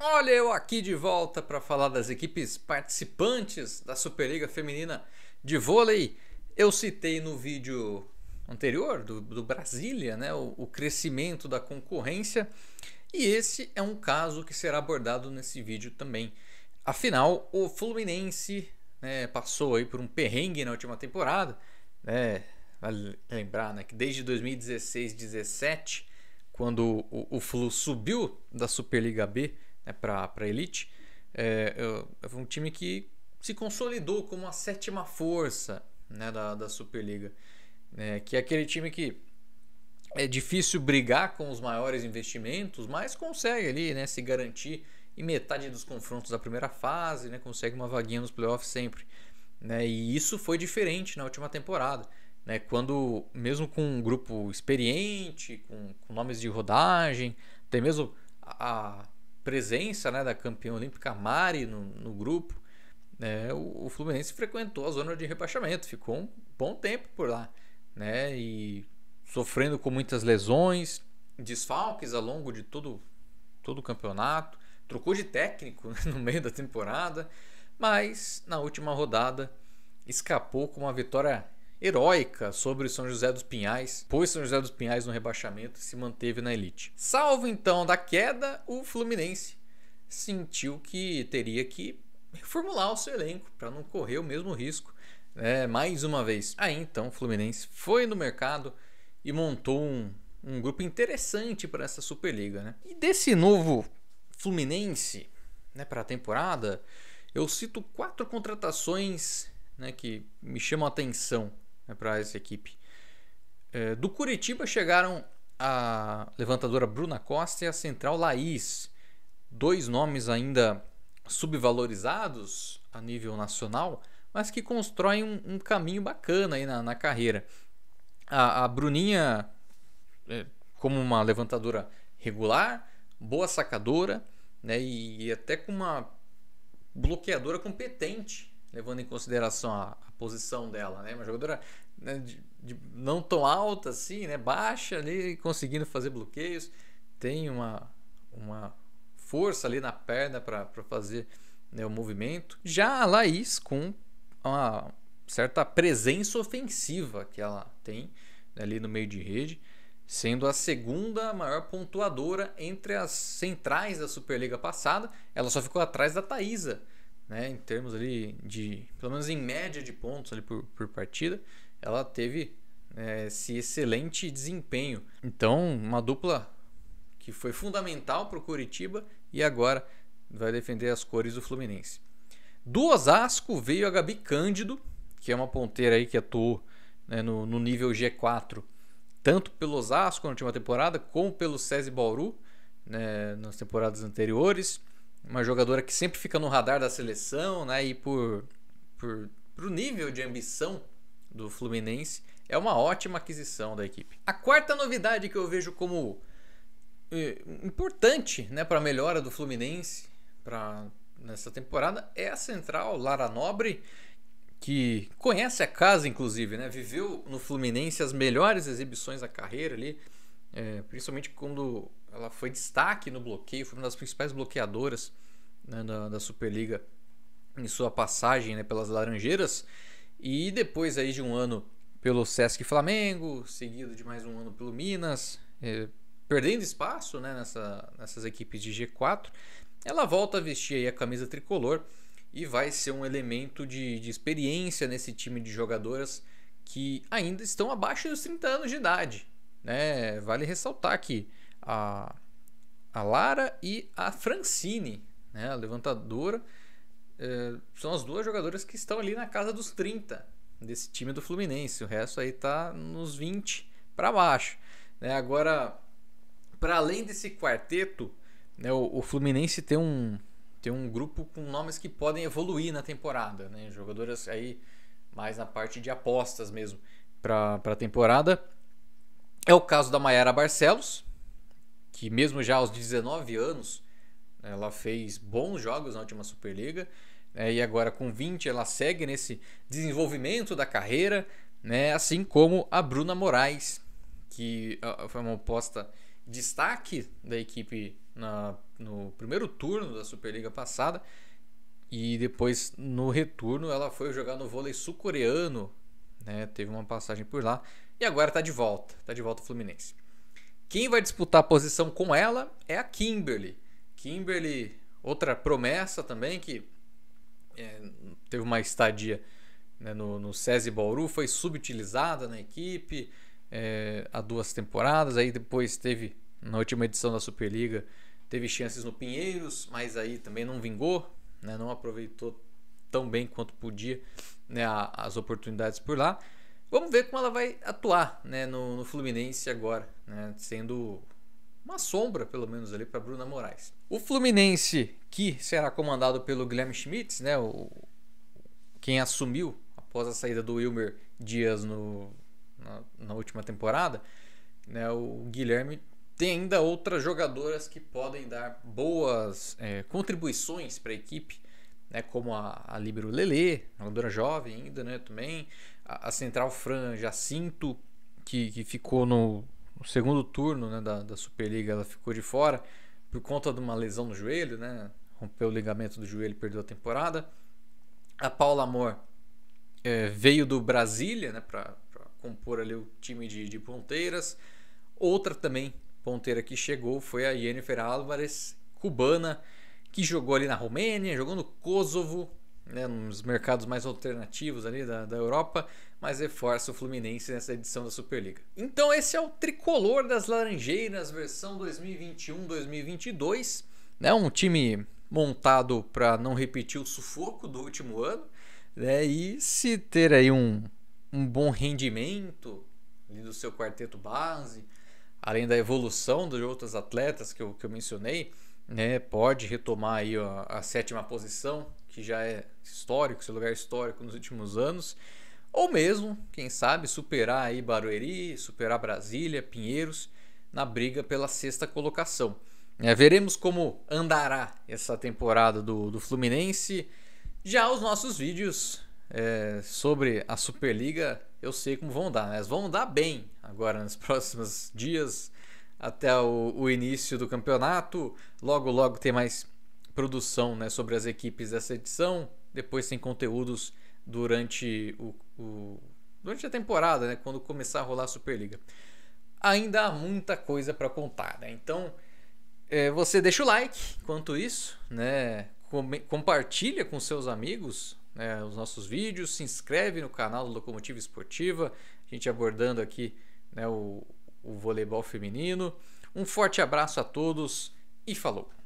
Olha eu aqui de volta para falar das equipes participantes da Superliga Feminina de Vôlei. Eu citei no vídeo anterior do, do Brasília né, o, o crescimento da concorrência e esse é um caso que será abordado nesse vídeo também. Afinal, o Fluminense né, passou aí por um perrengue na última temporada, né, vale lembrar né, que desde 2016-17, quando o, o Flu subiu da Superliga B né, para a elite, é, é, é, um time que se consolidou como a sétima força né, da, da Superliga, né, que é aquele time que é difícil brigar com os maiores investimentos, mas consegue ali né, se garantir em metade dos confrontos da primeira fase, né, consegue uma vaguinha nos playoffs sempre. Né, e isso foi diferente na última temporada, né, quando, mesmo com um grupo experiente, com, com nomes de rodagem, até mesmo a presença né, da campeã olímpica Mari no, no grupo, né, o, o, Fluminense frequentou a zona de rebaixamento, ficou um bom tempo por lá, né, e sofrendo com muitas lesões, desfalques ao longo de todo, todo o campeonato, trocou de técnico né, no meio da temporada, mas na última rodada escapou com uma vitória heróica sobre São José dos Pinhais, pôs São José dos Pinhais no rebaixamento e se manteve na elite. Salvo então da queda, o Fluminense sentiu que teria que reformular o seu elenco para não correr o mesmo risco né, mais uma vez. Aí então o Fluminense foi no mercado e montou um, um grupo interessante para essa Superliga. Né? E desse novo Fluminense né, para a temporada, eu cito quatro contratações né, que me chamam a atenção. Né, para essa equipe. É, do Curitiba chegaram a levantadora Bruna Costa e a central Laís. Dois nomes ainda subvalorizados a nível nacional, mas que constroem um, um caminho bacana aí na, na carreira. A, a Bruninha, é, como uma levantadora regular, boa sacadora né, e, e até com uma bloqueadora competente levando em consideração a, a posição dela, né? Uma jogadora né, de, de não tão alta assim, né? Baixa ali, conseguindo fazer bloqueios, tem uma, uma força ali na perna para fazer né, o movimento. Já a Laís com uma certa presença ofensiva que ela tem né, ali no meio de rede, sendo a segunda maior pontuadora entre as centrais da Superliga passada. Ela só ficou atrás da Thaisa, né, em termos ali de, pelo menos em média de pontos ali por, por partida, ela teve é, esse excelente desempenho. Então, uma dupla que foi fundamental para o Curitiba e agora vai defender as cores do Fluminense. Do Osasco veio a Gabi Cândido, que é uma ponteira aí que atuou né, no, no, nível G4, tanto pelo Osasco na última temporada, como pelo César Bauru né, nas temporadas anteriores uma jogadora que sempre fica no radar da seleção, né? E por, por, por nível de ambição do Fluminense, é uma ótima aquisição da equipe. A quarta novidade que eu vejo como eh, importante né, para a melhora do Fluminense para nessa temporada é a central Lara Nobre, que conhece a casa, inclusive, né? Viveu no Fluminense as melhores exibições da carreira ali, é, principalmente quando ela foi destaque no bloqueio, foi uma das principais bloqueadoras né, da, da, Superliga em sua passagem né, pelas Laranjeiras. E depois aí de um ano pelo Sesc Flamengo, seguido de mais um ano pelo Minas, é, perdendo espaço né, nessa, nessas equipes de G4, ela volta a vestir a camisa tricolor e vai ser um elemento de, de experiência nesse time de jogadoras que ainda estão abaixo dos 30 anos de idade. Né? Vale ressaltar que a, a Lara e a Francine, né, a levantadora, é, são as duas jogadoras que estão ali na casa dos 30 desse time do Fluminense. O resto aí está nos 20 para baixo. Né? Agora, para além desse quarteto, né, o, o, Fluminense tem um, tem um grupo com nomes que podem evoluir na temporada. Né? Jogadoras aí mais na parte de apostas mesmo para a temporada. É o caso da Mayara Barcelos, que mesmo já aos 19 anos, ela fez bons jogos na última Superliga. Né, e agora com 20 ela segue nesse desenvolvimento da carreira, né? assim como a Bruna Moraes, que ah, foi uma oposta destaque da equipe na, no primeiro turno da Superliga passada. E depois no retorno ela foi jogar no vôlei sul-coreano, né? teve uma passagem por lá e agora está de volta, está de volta ao Fluminense. Quem vai disputar a posição com ela é a Kimberly. Kimberly, outra promessa também que é, teve uma estadia né, no, no SESI Bauru, foi subutilizada na equipe é, há duas temporadas, aí depois teve, na última edição da Superliga, teve chances no Pinheiros, mas aí também não vingou, né, não aproveitou tão bem quanto podia né, as oportunidades por lá. Vamos ver como ela vai atuar né, no, no Fluminense agora, né, sendo uma sombra, pelo menos, ali para Bruna Moraes. O Fluminense, que será comandado pelo Guilherme Schmitz, né, o, quem assumiu após a saída do Wilmer Dias no, na, na última temporada, né, o Guilherme tem ainda outras jogadoras que podem dar boas é, contribuições para a equipe, né, como a, a Libero Lele, jogadora jovem ainda né, também, a, central franja, Jacinto cinto que, que ficou no, segundo turno né, da, da Superliga, ela ficou de fora por conta de uma lesão no joelho, né? Rompeu o ligamento do joelho, perdeu a temporada. A Paula Amor é, veio do Brasília, né, para compor ali o time de, de ponteiras. Outra também ponteira que chegou foi a Jennifer Álvares, cubana, que jogou ali na Romênia, jogou no Kosovo, né, nos mercados mais alternativos ali da, da Europa, mas reforça o Fluminense nessa edição da Superliga. Então esse é o tricolor das Laranjeiras, versão 2021-2022, né, um time montado para não repetir o sufoco do último ano, né, e se ter aí um, um bom rendimento do seu quarteto base, além da evolução de outros atletas que eu, que eu mencionei, né, pode retomar aí a, a sétima posição que já é histórico, seu lugar é histórico nos últimos anos, ou mesmo, quem sabe, superar aí Barueri, superar Brasília, Pinheiros na briga pela sexta colocação. É, veremos como andará essa temporada do, do Fluminense. Já os nossos vídeos é, sobre a Superliga, eu sei como vão dar. mas vão dar bem agora nos próximos dias, até o, o início do campeonato. Logo, logo tem mais produção né, sobre as equipes dessa edição. Depois tem conteúdos durante, o, o, durante a temporada, né, quando começar a rolar a Superliga. Ainda há muita coisa para contar, né? Então é, você deixa o like enquanto isso, né? Com, compartilha com seus amigos né, os nossos vídeos, se inscreve no canal do Locomotiva Esportiva, a gente abordando aqui né, o, o voleibol feminino. Um forte abraço a todos e falou!